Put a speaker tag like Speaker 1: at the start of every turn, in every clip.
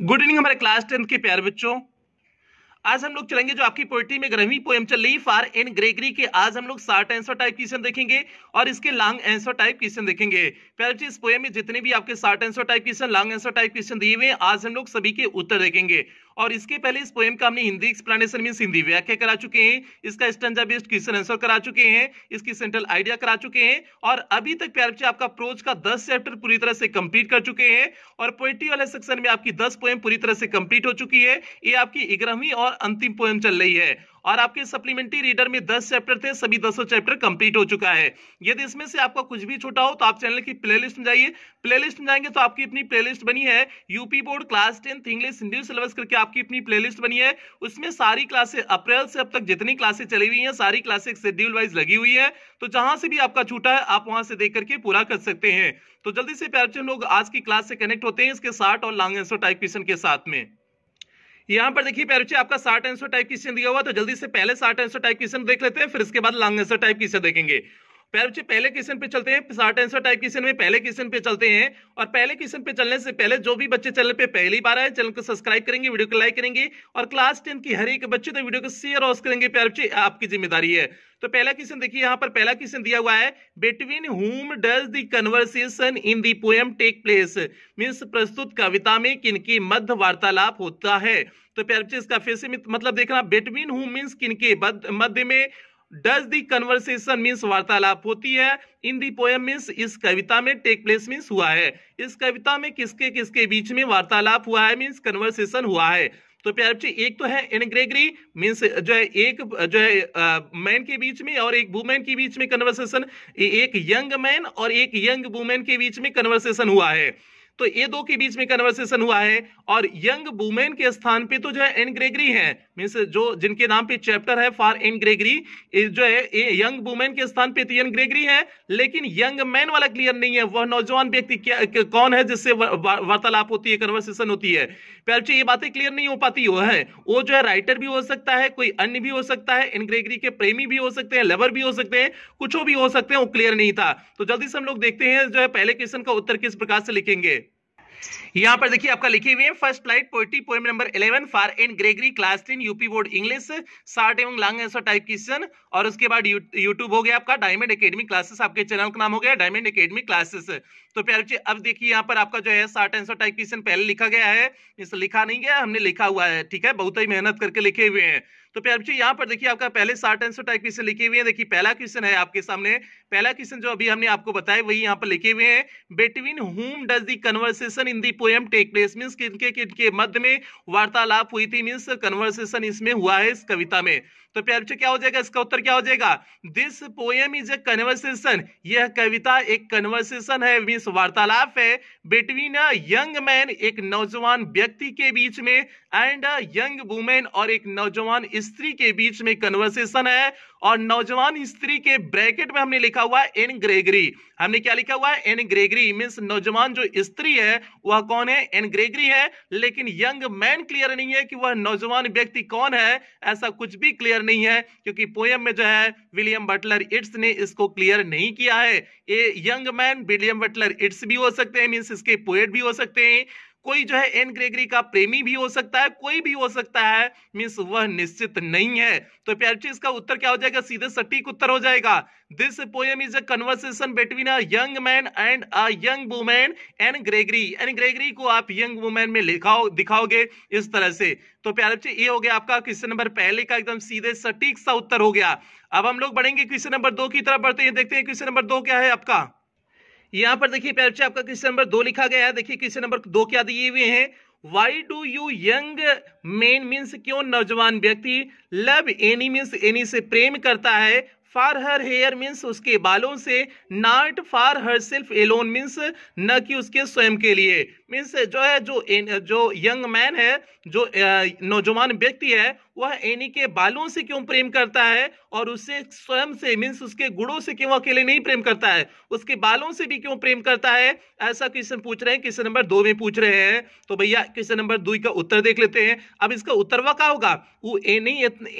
Speaker 1: Good evening हमारे class tenth के प्यार बच्चों आज हम लोग चलेंगे जो आपकी पोइट्री में ग्रहवीं पोएम चल रही फार एंड ग्रेगरी के आज हम लोग साठ आंसर टाइप क्वेश्चन देखेंगे और इसके लॉन्ग आंसर टाइप क्वेश्चन देखेंगे प्यार बच्चे इस पोएम में जितने भी आपके साठ answer type question long answer type question दिए हुए आज हम लोग सभी के उत्तर देखेंगे और इसके पहले इस पोएम का हमने हिंदी एक्सप्लेनेशन मीन हिंदी व्याख्या करा चुके हैं इसका स्टंजा बेस्ड क्वेश्चन आंसर करा चुके हैं इसकी सेंट्रल आइडिया करा चुके हैं और अभी तक प्यार बच्चे आपका प्रोज का दस चैप्टर पूरी तरह से कंप्लीट कर चुके हैं और पोएट्री वाले सेक्शन में आपकी दस पोएम पूरी तरह से कंप्लीट हो चुकी है ये आपकी ग्यारहवीं और अंतिम पोएम चल रही है और आपके सप्लीमेंट्री रीडर में दस चैप्टर थे सभी दसों चैप्टर कंप्लीट हो चुका है यदि इसमें से आपका कुछ भी छूटा हो तो आप चैनल की प्ले में जाइए प्ले में जाएंगे तो आपकी अपनी प्ले बनी है UP board class tenth English Hindi syllabus करके आपकी अपनी प्ले बनी है उसमें सारी क्लासे अप्रैल से अब तक जितनी क्लासे चली हुई है सारी क्लासे शेड्यूल वाइज लगी हुई है तो जहां से भी आपका छूटा है आप वहां से देख करके पूरा कर सकते हैं तो जल्दी से प्यार लोग आज की क्लास से कनेक्ट होते हैं इसके साथ और लॉन्ग आंसर टाइप क्वेश्चन के साथ में यहां पर देखिए प्यारुचे आपका साठ आंसर टाइप क्वेश्चन दिया हुआ तो जल्दी से पहले साठ आंसर टाइप क्वेश्चन देख लेते हैं फिर इसके बाद लॉन्ग आंसर टाइप क्वेश्चन देखेंगे बच्चे पहले क्वेश्चन पे चलते हैं शार्ट आंसर टाइप क्वेश्चन में पहले क्वेश्चन पे चलते हैं और पहले क्वेश्चन पे चलने से पहले जो भी बच्चे चैनल पे पहली बार आए चैनल को सब्सक्राइब करेंगे वीडियो को लाइक करेंगे और क्लास टेन की हर एक बच्चे तो वीडियो को शेयर ऑस करेंगे प्यार बच्चे आपकी जिम्मेदारी है तो पहला क्वेश्चन देखिए यहाँ पर पहला क्वेश्चन दिया हुआ है between whom does the conversation in the poem take place means प्रस्तुत कविता में किनके मध्य वार्तालाप होता है तो प्यार बच्चे इसका फिर से मतलब देखना बिटवीन हुम मीन्स किनके मध्य में डज दी कन्वर्सेशन मीन्स वार्तालाप होती है इन दी पोएम मीन्स इस कविता में टेक प्लेस मीन्स हुआ है इस कविता में किसके किसके बीच में वार्तालाप हुआ है मीन्स कन्वर्सेशन हुआ है तो प्यार बच्चे एक तो है इनग्रेगरी मीन्स जो है एक जो है मैन के बीच में और एक वुमेन के बीच में कन्वर्सेशन एक यंग मैन और एक यंग वुमेन के बीच में कन्वर्सेशन हुआ है तो ये दो के बीच में कन्वर्सेशन हुआ है और यंग वुमेन के स्थान पे तो जो है एनग्रेगरी है मीन्स जो जिनके नाम पे चैप्टर है फॉर एन ग्रेगरी जो है ए, यंग वुमेन के स्थान पे एन ग्रेगरी है लेकिन यंग मैन वाला क्लियर नहीं है वह नौजवान व्यक्ति क्या कौन है जिससे वार्तालाप होती है कन्वर्सेशन होती है पहले ये बातें क्लियर नहीं हो पाती वो है वो जो है राइटर भी हो सकता है कोई अन्य भी हो सकता है एन ग्रेगरी के प्रेमी भी हो सकते हैं लवर भी हो सकते हैं कुछ भी हो सकते हैं वो क्लियर नहीं था तो जल्दी से हम लोग देखते हैं जो है पहले क्वेश्चन का उत्तर किस प्रकार से लिखेंगे यहाँ पर देखिए आपका लिखे हुए हैं first flight poetry poem number 11 for Anne Gregory class ten UP board English short एवं लॉन्ग आंसर टाइप क्वेश्चन और उसके बाद यूट्यूब हो गया आपका डायमंड एकेडमी क्लासेस आपके चैनल का नाम हो गया डायमंड एकेडमी क्लासेस तो प्यार बच्चे अब देखिए यहाँ पर आपका जो है शार्ट आंसर टाइप क्वेश्चन पहले लिखा गया है लिखा नहीं गया हमने लिखा हुआ है ठीक है बहुत ही मेहनत करके लिखे हुए हैं तो प्यार बच्चों यहाँ पर देखिए आपका पहले साठ आंसर टाइप क्वेश्चन लिखे हुए हैं देखिए पहला क्वेश्चन है आपके सामने पहला क्वेश्चन जो अभी हमने आपको बताया वही यहाँ पर लिखे हुए हैं between whom does the conversation in the poem take place means किनके किनके मध्य में वार्तालाप हुई थी मीन्स कन्वर्सेशन इसमें हुआ है इस कविता में तो प्यारे बच्चों क्या हो जाएगा इसका उत्तर क्या हो जाएगा this poem is a conversation यह कविता एक कन्वर्सेशन है मीन्स वार्तालाप है बिटवीन अ यंग मैन एक नौजवान व्यक्ति के बीच में एंड अ यंग वुमेन और एक नौजवान स्त्री के बीच में कन्वर्सेशन है और नौजवान स्त्री के ब्रैकेट में हमने लिखा हुआ है एन ग्रेगरी हमने क्या लिखा हुआ है एन ग्रेगरी मीन्स नौजवान जो स्त्री है वह कौन है एन ग्रेगरी है लेकिन यंग मैन क्लियर नहीं है कि वह नौजवान व्यक्ति कौन है ऐसा कुछ भी क्लियर नहीं है क्योंकि पोयम में जो है विलियम बटलर इट्स ने इसको क्लियर नहीं किया है a young man William Butler Yeats भी हो सकते हैं मीन्स इसके पोएट भी हो सकते हैं कोई जो है एन ग्रेगरी का प्रेमी भी हो सकता है कोई भी हो सकता है मीन्स वह निश्चित नहीं है तो प्यारे इसका उत्तर क्या हो जाएगा सीधे सटीक उत्तर हो जाएगा this poem is a conversation between a young man and a young women Anne Gregory Anne Gregory को आप यंग वुमेन में लिखाओ दिखाओगे इस तरह से तो प्यारे बच्चे ये हो गया आपका क्वेश्चन नंबर पहले का एकदम सीधे सटीक सा उत्तर हो गया अब हम लोग बढ़ेंगे क्वेश्चन नंबर दो की तरफ बढ़ते हैं देखते हैं क्वेश्चन नंबर दो क्या है आपका यहां पर देखिए प्यार आपका क्वेश्चन नंबर दो लिखा गया है देखिए क्वेश्चन नंबर दो क्या दिए हुए हैं why do you young men means क्यों नौजवान व्यक्ति लव एनी मीन्स एनी से प्रेम करता है फार हर हेयर मीन्स उसके बालों से not for herself alone means न कि उसके स्वयं के लिए मीन्स जो है जो जो यंग मैन है जो नौजवान व्यक्ति है वह एनी के बालों से क्यों प्रेम करता है और उससे स्वयं से मीन्स उसके गुड़ों से क्यों अकेले नहीं प्रेम करता है उसके बालों से भी क्यों प्रेम करता है ऐसा क्वेश्चन पूछ रहे हैं क्वेश्चन नंबर दो में पूछ रहे हैं तो भैया क्वेश्चन नंबर दो का उत्तर देख लेते हैं अब इसका उत्तर वह क्या होगा वो एनी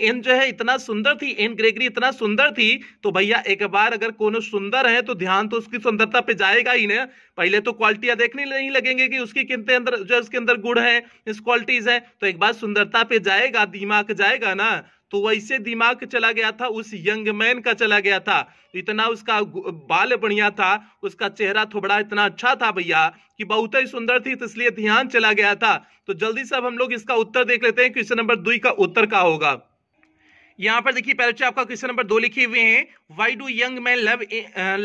Speaker 1: एन जो है इतना सुंदर थी एन ग्रेगरी इतना सुंदर थी तो भैया एक बार अगर कोनो सुंदर है तो ध्यान तो उसकी सुंदरता पे जाएगा ही ना पहले तो क्वालिटियां देखने नहीं लगेंगे कि उसकी कितने अंदर जो उसके अंदर गुड़ है इस क्वालिटीज है तो एक बार सुंदरता पे जाएगा दिमाग जाएगा ना तो वैसे दिमाग चला गया था उस यंग मैन का चला गया था इतना उसका बाल बढ़िया था उसका चेहरा थोड़ा इतना अच्छा था भैया कि बहुत ही सुंदर थी तो इसलिए ध्यान चला गया था तो जल्दी से अब हम लोग इसका उत्तर देख लेते हैं क्वेश्चन नंबर दुई का उत्तर का होगा यहां पर देखिए पहले तो आपका क्वेश्चन नंबर दो लिखे हुए हैं why do young man love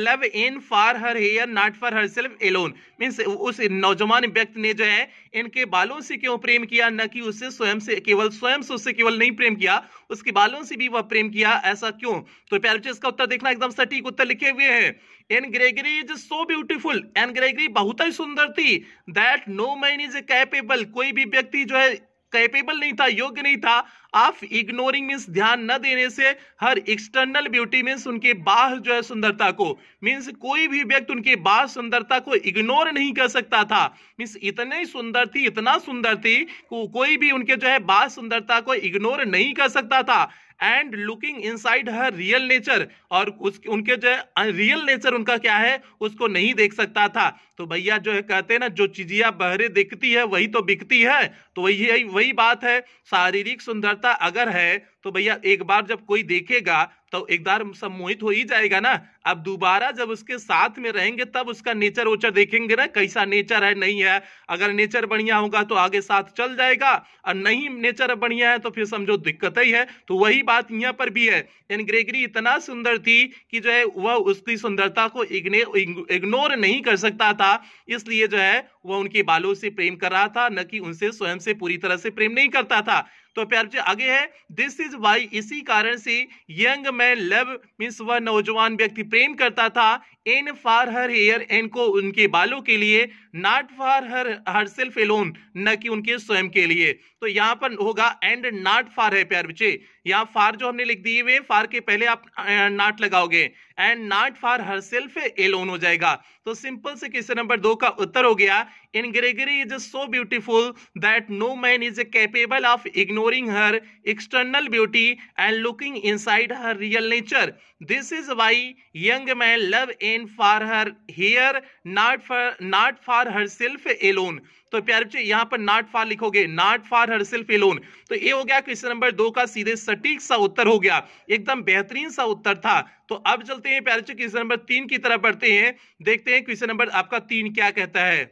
Speaker 1: love Anne for her hair not for herself alone means उस नौजवान व्यक्ति ने जो है इनके बालों से क्यों प्रेम किया न कि उससे स्वयं से केवल स्वयं से उससे केवल नहीं प्रेम किया उसके बालों से भी वह प्रेम किया ऐसा क्यों तो पहले तो इसका उत्तर देखना एकदम सटीक उत्तर लिखे हुए हैं Anne Gregory is so beautiful Anne Gregory बहुत ही सुंदर थी that no man is capable कोई भी व्यक्ति जो है कैपेबल नहीं था योग्य नहीं था ऑफ इग्नोरिंग मीन्स ध्यान न देने से हर एक्सटर्नल ब्यूटी मीन्स उनके बाह जो है सुंदरता को मीन्स कोई भी व्यक्ति उनके बाह सुंदरता को इग्नोर नहीं कर सकता था मीन्स इतने सुंदर थी इतना सुंदर थी को, कोई भी उनके जो है बाह सुंदरता को इग्नोर नहीं कर सकता था and looking inside her real nature और उस उनके जो है रियल नेचर उनका क्या है उसको नहीं देख सकता था तो भैया जो है कहते हैं ना जो चिजिया बहरे दिखती है वही तो बिकती है तो वही वही बात है शारीरिक सुंदरता अगर है तो भैया एक बार जब कोई देखेगा तो एक बार सम्मोहित हो ही जाएगा ना अब दोबारा जब उसके साथ में रहेंगे तब उसका नेचर वोचर देखेंगे ना कैसा नेचर है नहीं है अगर नेचर बढ़िया होगा तो आगे साथ चल जाएगा और नहीं नेचर बढ़िया है तो फिर समझो दिक्कत ही है तो वही बात यहाँ पर भी है यानी ग्रेगरी इतना सुंदर थी कि जो है वह उसकी सुंदरता को इग्नोर नहीं कर सकता था इसलिए जो है वह उनके बालों से प्रेम कर रहा था न कि उनसे स्वयं से पूरी तरह से प्रेम नहीं करता था तो प्यार बच्चे आगे है दिस इज वाई इसी कारण से यंग मैन लव मीन्स वह नौजवान व्यक्ति प्रेम करता था Anne for her hair Anne को उनके बालों के लिए not for her herself alone न कि उनके स्वयं के लिए तो यहाँ पर होगा एंड नॉट फॉर है प्यार बच्चे यहाँ फार जो हमने लिख दिए हुए फार के पहले आप नॉट लगाओगे and not for herself alone हो जाएगा तो सिंपल से क्वेश्चन नंबर दो का उत्तर हो गया Anne Gregory is so beautiful that no man is capable of ignoring her external beauty and looking inside her real nature this is why young man love Anne men for her hair not for not for herself alone तो प्यारे बच्चे यहां पर not for लिखोगे not for herself alone तो ये हो गया क्वेश्चन नंबर दो का सीधे सटीक सा उत्तर हो गया एकदम बेहतरीन सा उत्तर था तो अब चलते हैं प्यारे बच्चे क्वेश्चन नंबर तीन की तरफ बढ़ते हैं देखते हैं क्वेश्चन नंबर आपका तीन क्या कहता है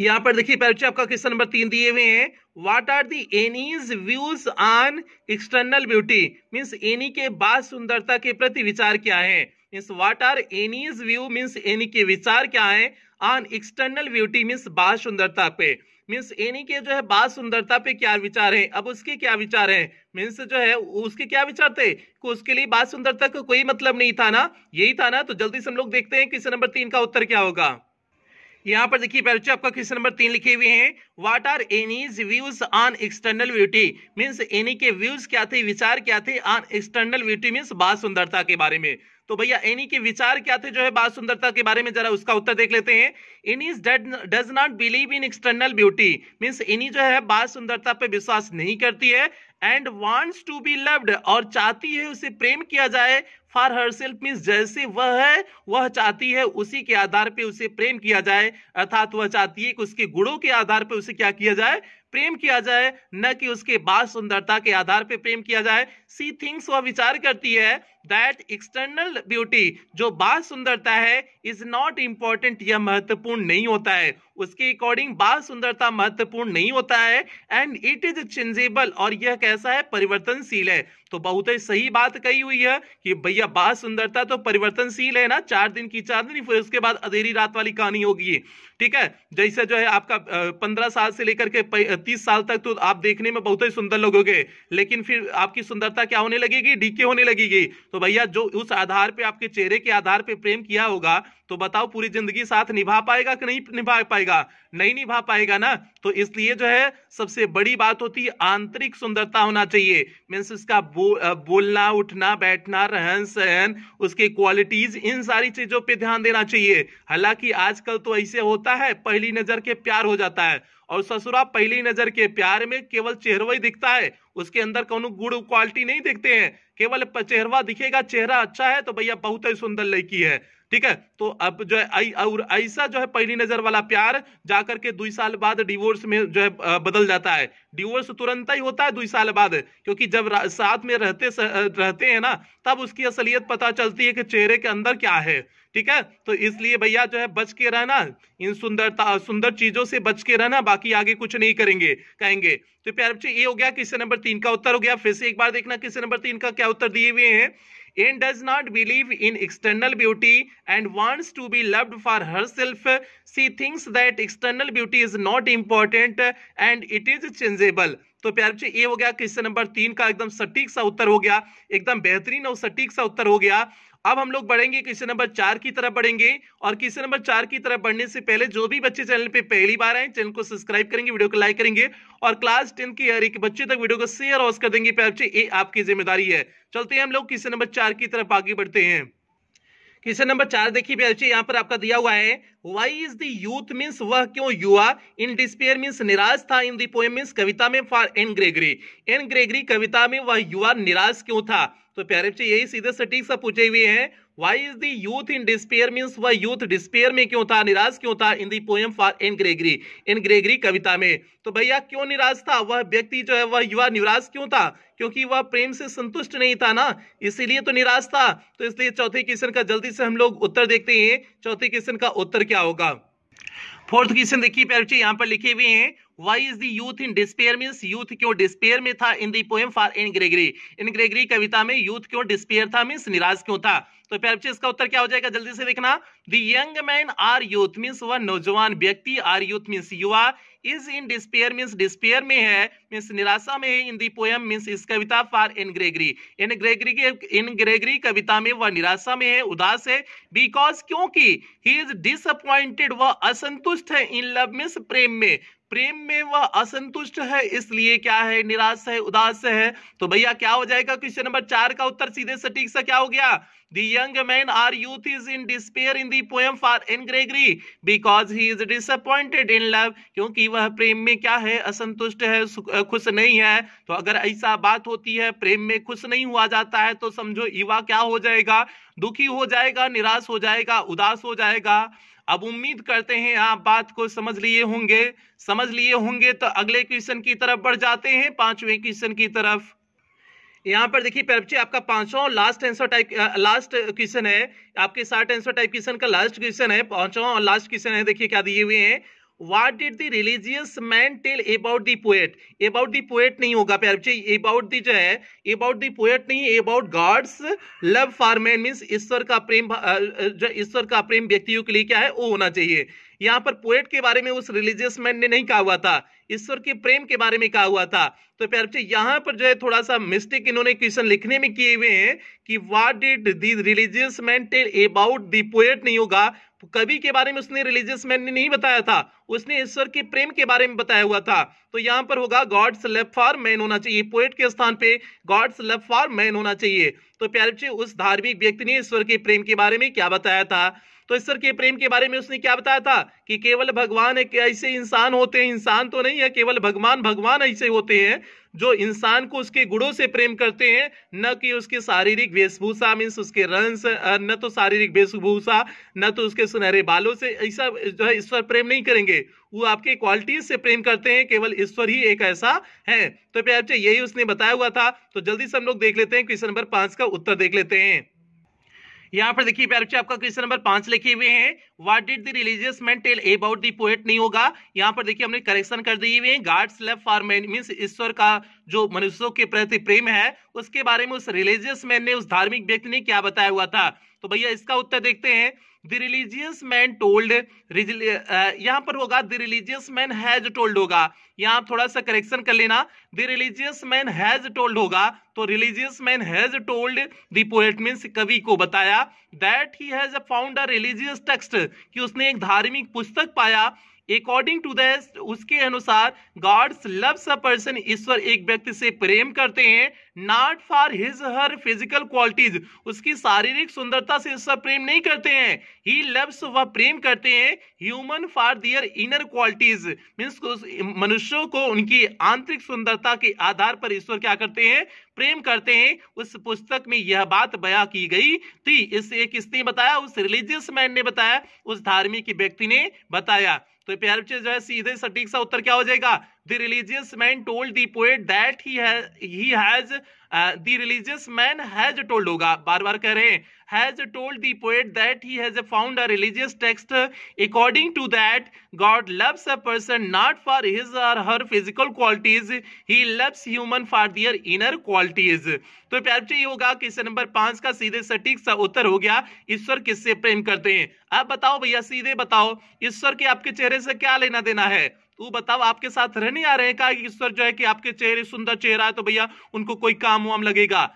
Speaker 1: यहां पर देखिए प्यारे बच्चे आपका क्वेश्चन नंबर तीन दिए हुए हैं What are the Annie's views on external beauty? Means Annie के बाद सुंदरता के प्रति विचार क्या है means what are Anne's view means Anne के विचार क्या है ऑन एक्सटर्नल ब्यूटी मीन्स बाल सुंदरता पे मीन्स एनी के जो है बाल सुंदरता पे क्या विचार है अब उसके क्या विचार है मीन्स जो है उसके क्या विचार थे कि उसके लिए बाल सुंदरता का को कोई मतलब नहीं था ना यही था ना तो जल्दी से हम लोग देखते हैं क्वेश्चन नंबर तीन का उत्तर क्या होगा यहाँ पर देखिए पहले आपका क्वेश्चन नंबर तीन लिखे हुए हैं what are Anne's views on external beauty means Anne के व्यूज क्या थे विचार क्या थे ऑन एक्सटर्नल ब्यूटी मींस बाल सुंदरता के बारे में तो भैया एनी के विचार क्या थे जो है बाल सुंदरता के बारे में जरा उसका उत्तर देख लेते हैं Anne does not believe in external beauty means Anne जो है बाल सुंदरता पे विश्वास नहीं करती है and wants to be loved और चाहती है उसे प्रेम किया जाए फॉर हर सेल्फ मीन्स जैसे वह है वह चाहती है उसी के आधार पे उसे प्रेम किया जाए अर्थात वह चाहती है कि उसके गुणों के आधार पे उसे क्या किया जाए प्रेम किया जाए न कि उसके बाल सुंदरता के आधार पर प्रेम किया जाए सी थिंग्स वह विचार करती है दैट एक्सटर्नल ब्यूटी जो बाल सुंदरता है इज नॉट इम्पॉर्टेंट यह महत्वपूर्ण नहीं होता है उसके अकॉर्डिंग बाल सुंदरता महत्वपूर्ण नहीं होता है एंड इट इज चेंजेबल और यह कैसा है परिवर्तनशील है तो बहुत ही सही बात कही हुई है कि भैया बाल सुंदरता तो परिवर्तनशील है ना चार दिन की चांदनी फिर उसके बाद अधेरी रात वाली कहानी होगी ठीक है जैसे जो है आपका पंद्रह साल से लेकर के तीस साल तक तो आप देखने में बहुत ही सुंदर लगोगे लेकिन फिर आपकी सुंदरता क्या होने लगेगी डीके होने लगेगी तो भैया जो उस आधार पे आपके चेहरे के आधार पर प्रेम किया होगा तो बताओ पूरी जिंदगी साथ निभा पाएगा कि नहीं निभा पाएगा नहीं निभा पाएगा ना तो इसलिए जो है सबसे बड़ी बात होती है आंतरिक सुंदरता होना चाहिए मीन्स इसका बो, बोलना उठना बैठना रहन सहन उसकी क्वालिटीज इन सारी चीजों पर ध्यान देना चाहिए हालांकि आजकल तो ऐसे होता है पहली नजर के प्यार हो जाता है और ससुरा पहली नजर के प्यार में केवल चेहरा ही दिखता है उसके अंदर कौन गुड़ क्वालिटी नहीं दिखते हैं केवल चेहरा दिखेगा चेहरा अच्छा है तो भैया बहुत ही सुंदर लड़की है ठीक है तो अब जो है आई और ऐसा जो है पहली नजर वाला प्यार जाकर के दो साल बाद डिवोर्स में जो है बदल जाता है डिवोर्स तुरंत ही होता है दो साल बाद क्योंकि जब साथ में रहते रहते हैं ना तब उसकी असलियत पता चलती है कि चेहरे के अंदर क्या है ठीक है तो इसलिए भैया जो है बच के रहना इन सुंदरता सुंदर चीजों से बच के रहना बाकी आगे कुछ नहीं करेंगे कहेंगे तो प्यार बच्चे ये हो गया किस्से नंबर तीन का उत्तर हो गया फिर से एक बार देखना किस्से नंबर तीन का क्या उत्तर दिए हुए हैं Anne does not believe in external beauty and wants to be loved for herself she things that external beauty is not important and it is changeable तो प्यार बच्चे ये हो गया क्वेश्चन नंबर तीन का एकदम सटीक सा उत्तर हो गया एकदम बेहतरीन और सटीक सा उत्तर हो गया अब हम लोग बढ़ेंगे क्वेश्चन नंबर चार की तरफ बढ़ेंगे और क्वेश्चन नंबर चार की तरफ बढ़ने से पहले जो भी बच्चे चैनल पे पहली बार आए चैनल को सब्सक्राइब करेंगे वीडियो को लाइक करेंगे और क्लास टेन के हर एक बच्चे तक वीडियो को शेयर ऑस कर देंगे ये आपकी जिम्मेदारी है चलते हैं हम लोग क्वेश्चन नंबर चार की तरफ आगे बढ़ते हैं क्वेश्चन नंबर चार देखिए बच्चे पर आपका दिया हुआ है why is the youth means वह क्यों युवा इन डिस्पेयर मीन्स निराश था इन दी पोएम मीन्स कविता में for Anne Gregory Anne Gregory कविता में वह युवा निराश क्यों था तो प्यारे बच्चे यही सीधे सटीक सा पूछे हुए हैं why is the youth in despair means वह यूथ डिस्पेयर में क्यों था निराश क्यों था in the poem for Anne Gregory Anne Gregory कविता में तो भैया क्यों निराश था वह व्यक्ति जो है वह युवा निराश क्यों था क्योंकि वह प्रेम से संतुष्ट नहीं था ना इसीलिए तो निराश था तो इसलिए चौथे क्वेश्चन का जल्दी से हम लोग उत्तर देखते हैं चौथे क्वेश्चन का उत्तर क्या होगा फोर्थ क्वेश्चन देखिए प्यारे यहाँ पर लिखे हुए हैं why is the youth in despair mean youth क्यों डिस्पेयर में था in the poem for Anne Gregory Anne Gregory कविता में यूथ क्यों डिस्पेयर था मीन्स निराश क्यों था तो प्यारे इसका उत्तर क्या हो जाएगा जल्दी से देखना the young man or youth means वह नौजवान व्यक्ति आर यूथ मीन्स युवा is in despair means despair में है मीन्स निराशा में है इन दी पोएम मीन्स इस कविता for Anne Gregory Anne Gregory के इन ग्रेगरी कविता में वह निराशा में है उदास है बिकॉज क्योंकि ही इज डिसअपॉइंटेड वह असंतुष्ट है इन लव मीन्स प्रेम में प्रेम में वह असंतुष्ट है इसलिए क्या है निराश है उदास है तो भैया क्या हो जाएगा क्वेश्चन नंबर चार का उत्तर सीधे सटीक सा क्या हो गया The young man or youth is in despair in the poem for N. Gregory because he is disappointed in love. क्योंकि वह प्रेम में क्या है असंतुष्ट है खुश नहीं है तो अगर ऐसा बात होती है प्रेम में खुश नहीं हुआ जाता है तो समझो युवा क्या हो जाएगा दुखी हो जाएगा निराश हो जाएगा उदास हो जाएगा अब उम्मीद करते हैं आप बात को समझ लिए होंगे समझ लिए होंगे तो अगले क्वेश्चन की तरफ बढ़ जाते हैं पांचवें क्वेश्चन की तरफ यहाँ पर देखिए पैर बच्चे आपका पांचवा last answer type last question है आपके साठ आंसर टाइप क्वेश्चन का लास्ट क्वेश्चन है पांचवा और लास्ट क्वेश्चन है देखिए क्या दिए हुए हैं what did the religious man tell about the poet about the poet नहीं होगा प्यार बच्चे अबाउट द जो है अबाउट द पोएट नहीं about God's love for man means ईश्वर का प्रेम जो ईश्वर का प्रेम व्यक्तियों के लिए क्या है वो होना चाहिए यहाँ पर पोएट के बारे में उस रिलीजियस मैन ने नहीं कहा हुआ था ईश्वर के प्रेम के बारे में कहा हुआ था तो प्यार बच्चे यहाँ पर जो है थोड़ा सा मिस्टेक इन्होंने क्वेश्चन लिखने में किए हुए हैं कि what did the religious man tell about the poet नहीं होगा कवि के बारे में उसने रिलीजियस मैन ने नहीं बताया था उसने ईश्वर के प्रेम के बारे में बताया हुआ था तो यहाँ पर होगा गॉड्स लव फॉर मैन होना चाहिए पोएट के स्थान पे गॉड्स लव फॉर मैन होना चाहिए तो प्यारे उस धार्मिक व्यक्ति ने ईश्वर के प्रेम के बारे में क्या बताया था तो ईश्वर के प्रेम के बारे में उसने क्या बताया था कि केवल भगवान एक ऐसे इंसान होते हैं इंसान तो नहीं है केवल भगवान भगवान ऐसे होते हैं जो इंसान को उसके गुणों से प्रेम करते हैं न कि उसके शारीरिक वेशभूषा मीन्स उसके रंस न तो शारीरिक वेशभूषा न तो उसके सुनहरे बालों से ऐसा जो है ईश्वर प्रेम नहीं करेंगे वो आपके क्वालिटीज से प्रेम करते हैं केवल ईश्वर ही एक ऐसा है तो प्यार यही उसने बताया हुआ था तो जल्दी से हम लोग देख लेते हैं क्वेश्चन नंबर पांच का उत्तर देख लेते हैं यहाँ पर देखिए प्यारे बच्चे आपका क्वेश्चन नंबर पांच लिखे हुए हैं what did the religious man tell about the poet नहीं होगा यहाँ पर देखिए हमने करेक्शन कर दिए हुए हैं God's love for man means ईश्वर का जो मनुष्यों के प्रति प्रेम है उसके बारे में उस रिलीजियस मैन ने उस धार्मिक व्यक्ति ने क्या बताया हुआ था तो भैया इसका उत्तर देखते हैं द रिलीजियस मैन टोल्ड यहाँ पर होगा the religious man has told होगा यहाँ थोड़ा सा करेक्शन कर लेना the religious man has told होगा तो religious man has told the poet means कवि को बताया that he has found a religious text कि उसने एक धार्मिक पुस्तक पाया अकॉर्डिंग टू दैस उसके अनुसार गॉड्स लव्स अ पर्सन ईश्वर एक व्यक्ति से प्रेम करते हैं not for his her physical qualities उसकी शारीरिक सुंदरता से ईश्वर प्रेम नहीं करते हैं ही लव्स वह प्रेम करते हैं human for their inner qualities means मनुष्यों को उनकी आंतरिक सुंदरता के आधार पर ईश्वर क्या करते हैं प्रेम करते हैं उस पुस्तक में यह बात बया की गई थी इसे किसने बताया उस रिलीजियस मैन ने बताया उस धार्मिक व्यक्ति ने बताया तो प्यारे बच्चे जो है सीधे सटीक सा उत्तर क्या हो जाएगा the religious man told the poet that he has he has uh, the religious man has told hoga bar bar कह rahe has told the poet that he has found a religious text according to that God loves a person not for his or her physical qualities he loves human for their inner qualities तो प्यार बच्चे ये होगा question number 5 ka seedhe satik sa uttar ho gaya ishwar kisse prem karte hain ab batao bhaiya seedhe batao ishwar ke aapke chehre se kya lena dena hai तू बताओ आपके साथ रहने आ रहे कहा कि ईश्वर जो है कि आपके चेहरे सुंदर चेहरा है तो भैया उनको कोई काम वाम लगेगा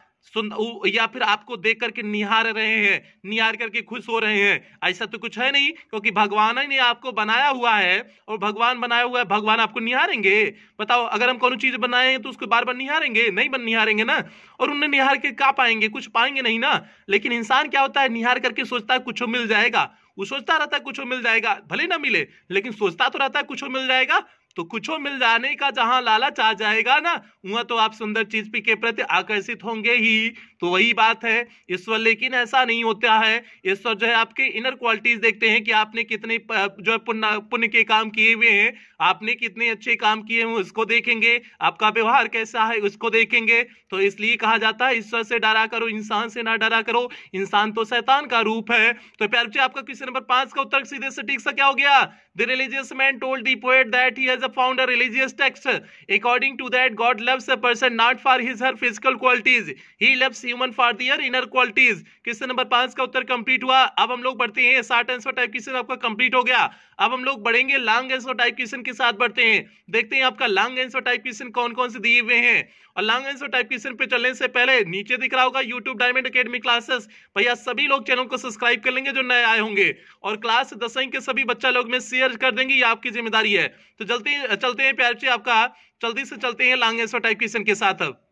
Speaker 1: या फिर आपको देख करके निहार रहे हैं निहार करके खुश हो रहे हैं ऐसा तो कुछ है नहीं क्योंकि भगवान ने आपको बनाया हुआ है और भगवान बनाया हुआ है भगवान आपको निहारेंगे बताओ अगर हम कौन चीज बनाए हैं तो उसको बार बार निहारेंगे नहीं बन निहारेंगे ना और उन्हें निहार के का पाएंगे कुछ पाएंगे नहीं ना लेकिन इंसान क्या होता है निहार करके सोचता है कुछ मिल जाएगा वो सोचता रहता है कुछ मिल जाएगा भले ना मिले लेकिन सोचता तो रहता है कुछ मिल जाएगा तो कुछ मिल जाने का जहां लालच आ जाएगा ना वहां तो आप सुंदर चीज के प्रति आकर्षित होंगे ही तो वही बात है ईश्वर लेकिन ऐसा नहीं होता है ईश्वर जो है आपके इनर क्वालिटीज देखते हैं कि आपने कितने जो है पुण्य पुण्य के काम किए हुए हैं आपने कितने अच्छे काम किए हुए उसको देखेंगे आपका व्यवहार कैसा है उसको देखेंगे तो इसलिए कहा जाता है ईश्वर से डरा करो इंसान से ना डरा करो इंसान तो शैतान का रूप है तो प्यार आपका क्वेश्चन नंबर पांच का उत्तर सीधे से ठीक सा क्या हो गया The religious man told the poet that he has found a religious text. According to that, God loves a person not for his her physical qualities. He loves human for their inner qualities. question number पांच का उत्तर complete हुआ अब हम लोग बढ़ते हैं short answer type question आपका complete हो गया अब हम लोग बढ़ेंगे long answer type question के साथ बढ़ते हैं देखते हैं आपका long answer type question कौन कौन से दिए हुए हैं और लॉन्ग आंसर टाइप क्वेश्चन पे चलने से पहले नीचे दिख रहा होगा यूट्यूब डायमंड अकेडमी क्लासेस भैया सभी लोग चैनल को सब्सक्राइब कर लेंगे जो नए आए होंगे और क्लास दसवीं के सभी बच्चा लोग में शेयर कर देंगे ये आपकी जिम्मेदारी है तो जल्दी चलते हैं प्यार आपका जल्दी से चलते हैं लॉन्ग आंसर टाइप क्वेश्चन के साथ अब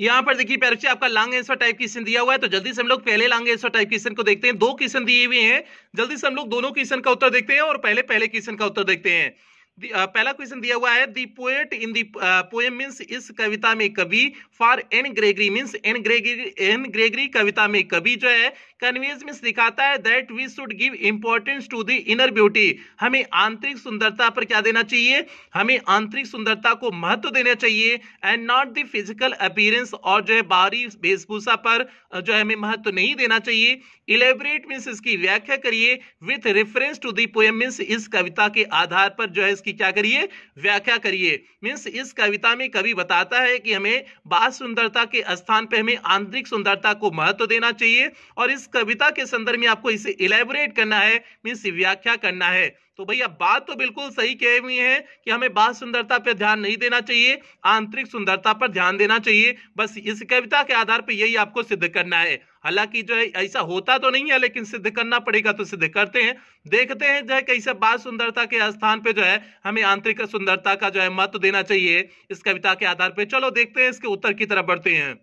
Speaker 1: यहाँ पर देखिए प्यारे आपका लॉन्ग आंसर टाइप क्वेश्चन दिया हुआ है तो जल्दी से हम लोग पहले लॉन्ग आंसर टाइप क्वेश्चन को देखते हैं दो क्वेश्चन दिए हुए हैं जल्दी से हम लोग दोनों क्वेश्चन का उत्तर देखते हैं और पहले पहले क्वेश्चन का उत्तर देखते हैं Uh, पहला क्वेश्चन दिया हुआ है the poet in the poem means इस कविता में कवि for Anne Gregory means Anne Gregory Anne Gregory कविता में कवि जो है कन्विंस मीन्स दिखाता है that we should give importance to the inner beauty हमें आंतरिक सुंदरता पर क्या देना चाहिए हमें आंतरिक सुंदरता को महत्व देना चाहिए and not the physical appearance और जो है बाहरी वेशभूषा पर जो है हमें महत्व नहीं देना चाहिए इलेबरेट मीन्स इसकी व्याख्या करिए with reference to the poem means इस कविता के आधार पर जो है इसकी क्या करिए व्याख्या करिए मीन्स इस कविता में कवि बताता है कि हमें बाह्य सुंदरता के स्थान पर हमें आंतरिक सुंदरता को महत्व देना चाहिए और इस कविता के संदर्भ में आपको इसे इलेबोरेट करना है मीन्स व्याख्या करना है तो भैया बात तो बिल्कुल सही कह हुई है कि हमें बाह सुंदरता पर ध्यान नहीं देना चाहिए आंतरिक सुंदरता पर ध्यान देना चाहिए बस इस कविता के आधार पर यही आपको सिद्ध करना है हालांकि जो है ऐसा होता तो नहीं है लेकिन सिद्ध करना पड़ेगा तो सिद्ध करते हैं देखते हैं जो है कैसे बाह सुंदरता के स्थान पर जो है हमें आंतरिक सुंदरता का जो है महत्व देना चाहिए इस कविता के आधार पर चलो देखते हैं इसके उत्तर की तरफ बढ़ते हैं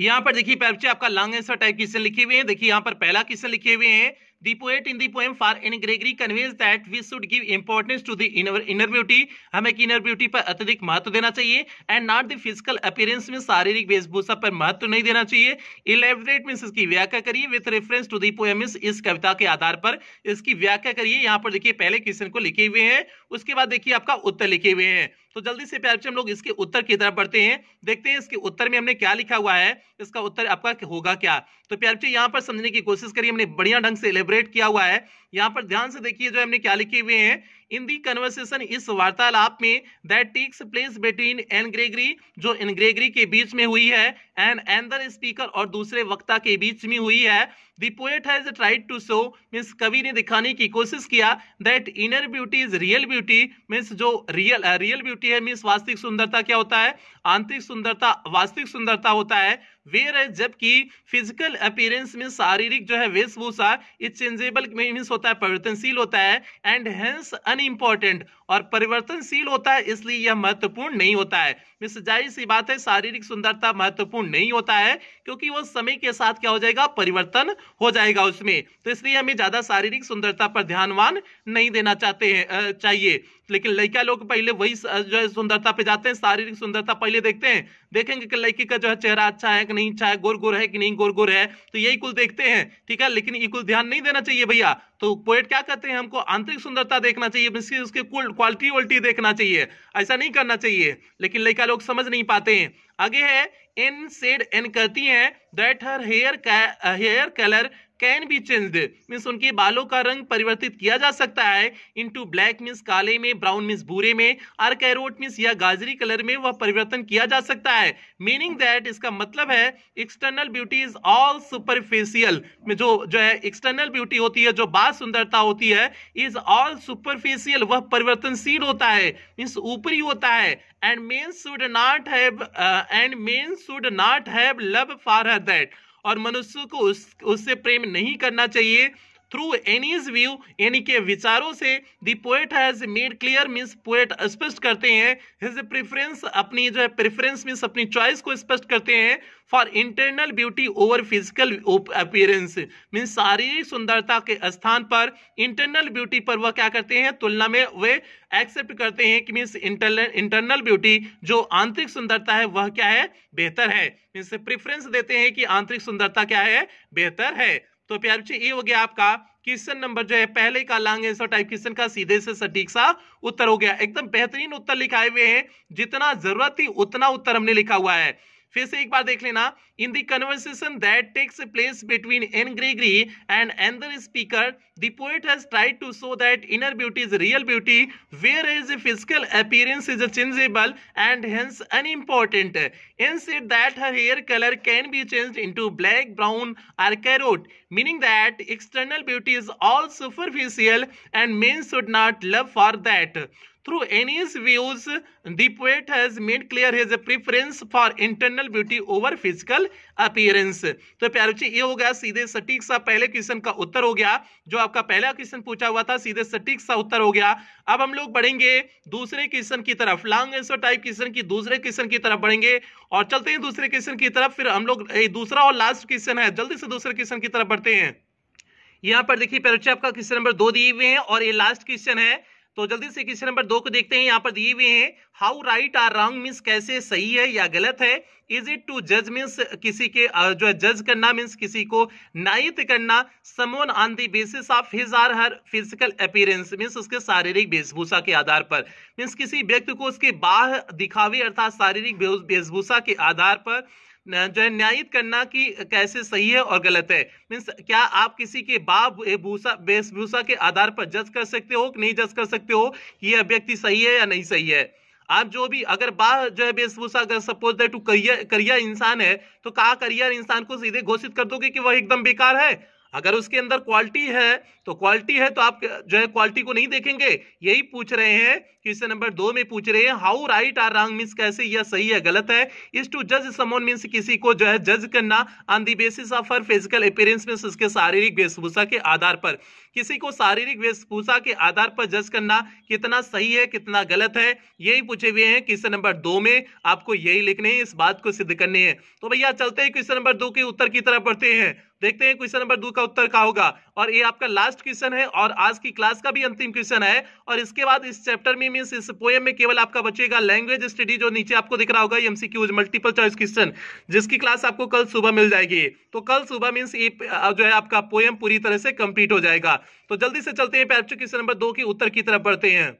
Speaker 1: यहाँ पर देखिए आपका लॉन्ग आंसर टाइप क्वेश्चन लिखे हुए हैं देखिए यहाँ पर पहला क्वेश्चन लिखे हुए हैं The poet in the poem Far and Gregory conveys that we should give importance to the inner inner beauty. हमें की इनर ब्यूटी पर अत्यधिक महत्व देना चाहिए and not the physical appearance में शारीरिक वेशभूषा पर महत्व नहीं देना चाहिए इलेबरेट मीन्स इसकी व्याख्या करिए with reference to the poem इस कविता के आधार पर इसकी व्याख्या करिए यहाँ पर देखिए पहले क्वेश्चन को लिखे हुए हैं उसके बाद देखिए आपका उत्तर लिखे हुए हैं तो जल्दी से प्यार हम लोग इसके उत्तर की तरफ बढ़ते हैं देखते हैं इसके उत्तर में हमने क्या लिखा हुआ है इसका उत्तर आपका होगा क्या तो प्यार यहाँ पर समझने की कोशिश करिए हमने बढ़िया ढंग से सेलिब्रेट किया हुआ है यहां पर ध्यान से देखिए जो हमने क्या लिखे हुए हैं इन दी कन्वर्सेशन इस वार्तालाप में that takes place between Anne Gregory जो एन ग्रेगरी के बीच में हुई है एंड एंदर स्पीकर और दूसरे वक्ता के बीच में हुई है the poet has tried to show means कवि ने दिखाने की कोशिश किया that inner beauty is real beauty means जो रियल रियल ब्यूटी है मीन्स वास्तविक सुंदरता क्या होता है आंतरिक सुंदरता वास्तविक सुंदरता होता है वेयर है जबकि फिजिकल अपीयरेंस में शारीरिक जो है वेशभूषा इट चेंजेबल मीन्स होता है परिवर्तनशील होता है एंड हेंस unimportant और परिवर्तनशील होता है इसलिए यह महत्वपूर्ण नहीं होता है मिस जाहिर सी बात है शारीरिक सुंदरता महत्वपूर्ण नहीं होता है क्योंकि वो समय के साथ क्या हो जाएगा परिवर्तन हो जाएगा उसमें तो इसलिए हमें ज्यादा शारीरिक सुंदरता पर ध्यानवान नहीं देना चाहते हैं चाहिए लेकिन लड़का लोग पहले वही जो है सुंदरता पे जाते हैं शारीरिक सुंदरता पहले देखते हैं देखेंगे कि लड़की का जो है चेहरा अच्छा है कि नहीं अच्छा है गोर गोर है कि नहीं गोर गोर है तो यही कुल देखते हैं ठीक है लेकिन ये कुल ध्यान नहीं देना चाहिए भैया तो पोएट क्या कहते हैं हमको आंतरिक सुंदरता देखना चाहिए उसके कुल क्वालिटी वाल्टी देखना चाहिए ऐसा नहीं करना चाहिए लेकिन लड़का लोग समझ नहीं पाते हैं आगे है एन सेड एन कहती है that her hair hair colour can be change means उनके बालों का रंग परिवर्तित किया जा सकता है इनटू ब्लैक मीन्स काले में ब्राउन मीन्स भूरे में और कैरोट मीन्स या गाजरी कलर में वह परिवर्तन किया जा सकता है मीनिंग दैट इसका मतलब है external beauty is all superficial जो जो है एक्सटर्नल ब्यूटी होती है जो बाल सुंदरता होती है इज ऑल सुपरफेसियल वह परिवर्तनशील होता है मीन्स ऊपरी होता है and men's should not have and men's should not have love for that और मनुष्य को उस उससे प्रेम नहीं करना चाहिए थ्रू एनीज व्यू यानी के विचारों से the poet has made clear means poet स्पष्ट करते हैं हिज प्रिफरेंस अपनी जो है प्रेफरेंस मीन्स अपनी चॉइस को स्पष्ट करते हैं for internal beauty over physical appearance means शारीरिक सुंदरता के स्थान पर इंटरनल ब्यूटी पर वह क्या करते हैं तुलना में वे एक्सेप्ट करते हैं कि मीन्स इंटरनल ब्यूटी जो आंतरिक सुंदरता है वह क्या है बेहतर है मीन्स प्रिफरेंस देते हैं कि आंतरिक सुंदरता क्या है बेहतर है तो प्यार बच्चे ये हो गया आपका क्वेश्चन नंबर जो है पहले का लॉन्ग आंसर टाइप क्वेश्चन का सीधे से सटीक सा उत्तर हो गया एकदम बेहतरीन उत्तर लिखाए हुए हैं जितना जरूरत थी उतना उत्तर हमने लिखा हुआ है फिर से एक बार देख लेना in the conversation that takes place between Anne Gregory and another speaker the poet has tried to show that inner beauty is real beauty where is physical appearance is changeable and hence unimportant Anne said that her hair colour can be changed into black brown or carrot meaning that external beauty is all superficial and men should not love for that Through Annie's views, the poet has made clear his preference for internal beauty over physical appearance. तो प्यारे बच्चे ये हो गया सीधे सटीक सा पहले क्वेश्चन का उत्तर हो गया जो आपका पहला क्वेश्चन पूछा हुआ था सीधे सटीक सा उत्तर हो गया अब हम लोग बढ़ेंगे दूसरे क्वेश्चन की तरफ लॉन्ग आंसर टाइप क्वेश्चन की दूसरे क्वेश्चन की तरफ बढ़ेंगे और चलते हैं दूसरे क्वेश्चन की तरफ फिर हम लोग दूसरा और लास्ट क्वेश्चन है जल्दी से दूसरे क्वेश्चन की तरफ बढ़ते हैं यहाँ पर देखिए परीक्षा आपका क्वेश्चन नंबर दो दिए हुए हैं और ये लास्ट क्वेश्चन है तो जल्दी से क्वेश्चन नंबर दो को देखते हैं यहाँ पर दिए हुए हैं how right or wrong means कैसे सही है या गलत है इज इट टू जज मीन्स किसी के जो है जज करना मीन्स किसी को नायित करना someone on the basis of his or her physical appearance means उसके शारीरिक वेशभूषा के आधार पर मीन्स किसी व्यक्ति को उसके बाह दिखावे अर्थात शारीरिक वेशभूषा के आधार पर जो है न्यायित करना कि कैसे सही है और गलत है मीन्स क्या आप किसी के बाप भूसा वेशभूषा के आधार पर जज कर सकते हो कि नहीं जज कर सकते हो कि यह सही है या नहीं सही है आप जो भी अगर बा जो है वेशभूषा अगर सपोज दैट टू करिया करियर इंसान है तो कहा करियर इंसान को सीधे घोषित कर दोगे कि वह एकदम बेकार है अगर उसके अंदर क्वालिटी है तो क्वालिटी है तो आप जो है क्वालिटी को नहीं देखेंगे यही पूछ रहे हैं क्वेश्चन नंबर दो में पूछ रहे हैं how right or wrong means कैसे यह सही है गलत है इस टू जज समोन मीन्स किसी को जो है जज करना on the basis of her physical appearance mean उसके शारीरिक वेशभूषा के आधार पर किसी को शारीरिक वेशभूषा के आधार पर जज करना कितना सही है कितना गलत है यही पूछे हुए हैं क्वेश्चन नंबर दो में आपको यही लिखने हैं इस बात को सिद्ध करने हैं तो भैया चलते हैं क्वेश्चन नंबर दो के उत्तर की तरफ बढ़ते हैं देखते हैं क्वेश्चन नंबर दो का उत्तर क्या होगा और ये आपका लास्ट क्वेश्चन है और आज की क्लास का भी अंतिम क्वेश्चन है और इसके बाद इस चैप्टर में मीन इस पोएम में केवल आपका बचेगा लैंग्वेज स्टडी जो नीचे आपको दिख रहा होगा एमसीक्यूज मल्टीपल चॉइस क्वेश्चन जिसकी क्लास आपको कल सुबह मिल जाएगी तो कल सुबह मीन्स जो है आपका पोएम पूरी तरह से कंप्लीट हो जाएगा तो जल्दी से चलते हैं पैरचे क्वेश्चन नंबर दो की उत्तर की तरफ बढ़ते हैं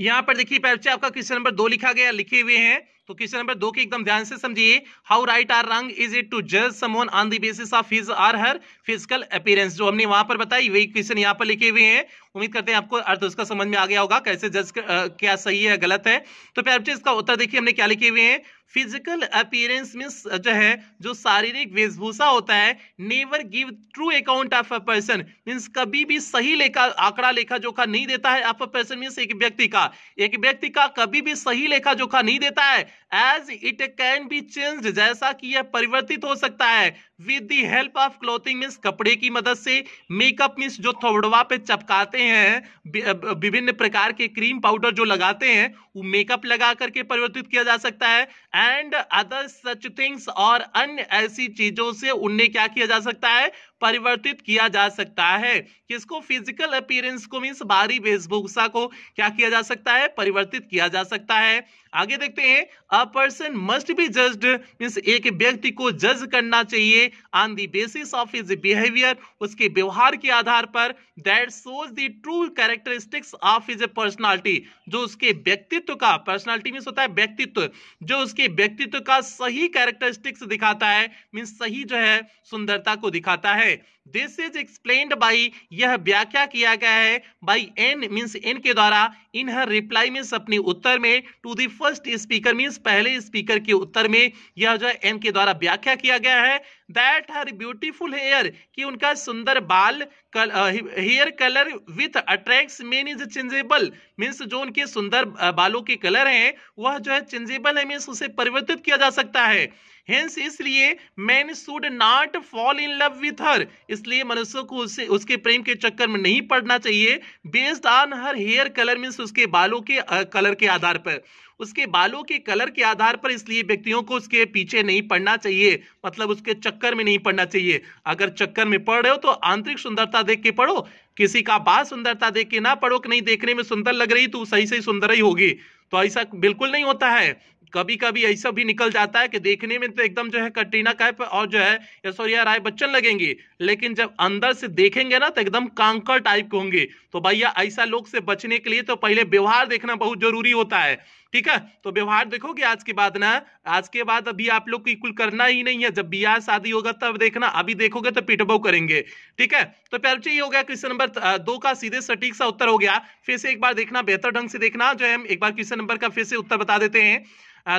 Speaker 1: यहाँ पर देखिए पैरचे आपका क्वेश्चन नंबर दो लिखा गया लिखे हुए हैं तो क्वेश्चन नंबर दो के एकदम ध्यान से समझिए how right or wrong is it to जज someone on the basis of his or her physical appearance जो हमने वहां पर बताई वही क्वेश्चन यहाँ पर लिखे हुए हैं उम्मीद करते हैं आपको अर्थ उसका समझ में आ गया होगा कैसे जज क्या सही है गलत है तो प्यार इसका उत्तर देखिए हमने क्या लिखे हुए हैं फिजिकल अपीयरेंस मीन्स जो है जो शारीरिक वेशभूषा होता है never give true account of a person means कभी भी सही लेखा आंकड़ा लेखा जोखा नहीं देता है ऑफ अ पर्सन मीन्स एक व्यक्ति का एक व्यक्ति का कभी भी सही लेखा जोखा नहीं देता है as it can be change जैसा कि यह परिवर्तित हो सकता है with the help of clothing means कपड़े की मदद से मेकअप मीन्स जो थोड़वा पे चपकाते हैं विभिन्न प्रकार के क्रीम पाउडर जो लगाते हैं वो मेकअप लगा करके परिवर्तित किया जा सकता है एंड अदर सच थिंग्स और अन्य ऐसी चीजों से उन्हें क्या किया जा सकता है परिवर्तित किया जा सकता है किसको फिजिकल अपीयरेंस को मीन्स बाहरी वेशभूषा को क्या किया जा सकता है परिवर्तित किया जा सकता है आगे देखते हैं a person must be judged means एक व्यक्ति को जज करना चाहिए on the basis of his behaviour उसके व्यवहार के आधार पर that shows the true characteristics of his a personality जो उसके व्यक्तित्व का पर्सनालिटी मीन्स होता है व्यक्तित्व जो उसके व्यक्तित्व का सही कैरेक्टरिस्टिक्स दिखाता है मीन्स सही जो है सुंदरता को दिखाता है दिस इज एक्सप्लेन बाई यह व्याख्या किया गया है बाई एन मीन्स एन के द्वारा इन हर रिप्लाई मीन्स अपने उत्तर में to the first speaker means पहले स्पीकर के उत्तर में यह जो है एन के द्वारा व्याख्या किया गया है दैट हर ब्यूटीफुल हेयर कि उनका सुंदर बाल hair colour with attract men is changeable means जो उनके सुंदर बालों के कलर हैं वह जो है चेंजेबल है मीन्स उसे परिवर्तित किया जा सकता है हेंस इसलिए man should not fall in love with her इसलिए मनुष्य को उसे उसके प्रेम के चक्कर में नहीं पड़ना चाहिए based on her hair colour means उसके बालों के कलर के आधार पर उसके बालों के कलर के आधार पर इसलिए व्यक्तियों को उसके पीछे नहीं पड़ना चाहिए मतलब उसके चक्कर में नहीं पड़ना चाहिए अगर चक्कर में पड़ रहे हो तो आंतरिक सुंदरता देख के पढ़ो किसी का बात सुंदरता देख के ना पढ़ो कि नहीं देखने में सुंदर लग रही तो सही सही सुंदर ही होगी तो ऐसा बिल्कुल नहीं होता है कभी कभी ऐसा भी निकल जाता है कि देखने में तो एकदम जो है कटरीना कैप और जो है ऐश्वर्या राय बच्चन लगेंगी लेकिन जब अंदर से देखेंगे ना तो एकदम कांकर टाइप के होंगे तो भैया ऐसा लोग से बचने के लिए तो पहले व्यवहार देखना बहुत जरूरी होता है ठीक है तो व्यवहार कि आज के बाद ना आज के बाद अभी आप लोग को इक्वल करना ही नहीं है जब बियाह शादी होगा तब देखना अभी देखोगे तो पिटबो करेंगे ठीक है तो पहले ये हो गया क्वेश्चन नंबर दो का सीधे सटीक सा उत्तर हो गया फिर से एक बार देखना बेहतर ढंग से देखना जो है एक बार क्वेश्चन नंबर का फिर से उत्तर बता देते हैं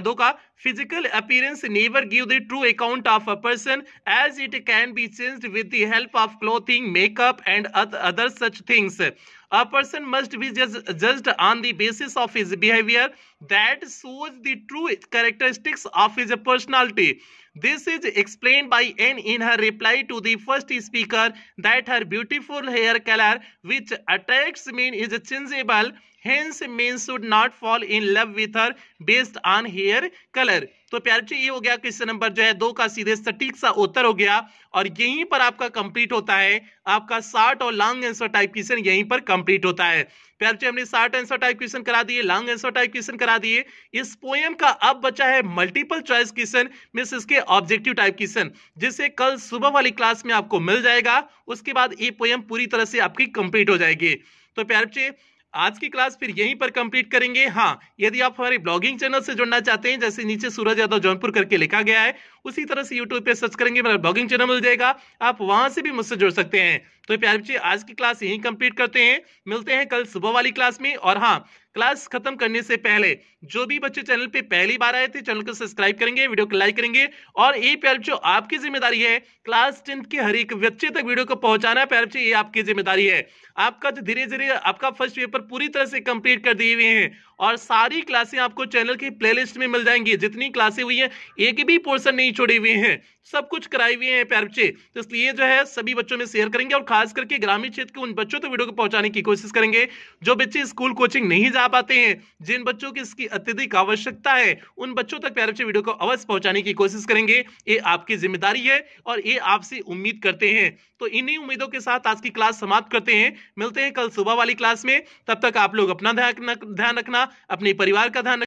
Speaker 1: दो का Physical appearance never give the true account of a person as it can be changed with the help of clothing, makeup and other such things. A person must be judged on the basis of his behavior that shows the true characteristics of his personality. This is explained by Anne in her reply to the first speaker that her beautiful hair color which attracts men is changeable hence men should not fall in love with her based on hair colour तो प्यार ये हो गया question number जो है दो का सीधे सटीक सा उत्तर हो गया और यहीं पर आपका कंप्लीट होता है आपका शार्ट और लॉन्ग आंसर टाइप क्वेश्चन यहीं पर कंप्लीट होता है प्यार हमने शार्ट आंसर टाइप क्वेश्चन करा दिए लॉन्ग आंसर टाइप क्वेश्चन करा दिए इस पोएम का अब बचा है मल्टीपल चॉइस क्वेश्चन मीन इसके ऑब्जेक्टिव टाइप क्वेश्चन जिसे कल सुबह वाली क्लास में आपको मिल जाएगा उसके बाद ये पोएम पूरी तरह से आपकी कंप्लीट हो जाएगी तो प्यार बच्चे आज की क्लास फिर यहीं पर कंप्लीट करेंगे हाँ यदि आप हमारे ब्लॉगिंग चैनल से जुड़ना चाहते हैं जैसे नीचे सूरज यादव जौनपुर करके लिखा गया है उसी तरह से यूट्यूब पे सर्च करेंगे मेरा ब्लॉगिंग चैनल मिल जाएगा आप वहां से भी मुझसे जुड़ सकते हैं तो प्यारे बच्चे आज की क्लास यहीं कंप्लीट करते हैं मिलते हैं कल सुबह वाली क्लास में और हाँ क्लास खत्म करने से पहले जो भी बच्चे चैनल पे पहली बार आए थे चैनल को सब्सक्राइब करेंगे वीडियो को लाइक करेंगे और ये प्यारे बच्चों आपकी जिम्मेदारी है क्लास टेंथ के हर एक बच्चे तक वीडियो को पहुंचाना प्यारे बच्चे ये आपकी जिम्मेदारी है आपका जो धीरे धीरे आपका फर्स्ट पेपर पूरी तरह से कंप्लीट कर दिए हुए हैं और सारी क्लासें आपको चैनल की प्लेलिस्ट में मिल जाएंगी जितनी क्लासें हुई हैं एक भी पोर्सन नहीं छोड़े हुए हैं सब कुछ कराए हुए हैं प्यार बच्चे तो इसलिए जो है सभी बच्चों में शेयर करेंगे और खास करके ग्रामीण क्षेत्र के उन बच्चों तक तो वीडियो को पहुंचाने की कोशिश करेंगे जो बच्चे स्कूल कोचिंग नहीं जा पाते हैं जिन बच्चों की इसकी अत्यधिक आवश्यकता है उन बच्चों तक प्यार बच्चे वीडियो को अवश्य पहुंचाने की कोशिश करेंगे ये आपकी जिम्मेदारी है और ये आपसे उम्मीद करते हैं तो इन्हीं उम्मीदों के साथ आज की क्लास समाप्त करते हैं मिलते हैं कल सुबह वाली क्लास में तब तक आप लोग अपना ध्यान रखना अपने परिवार का ध्यान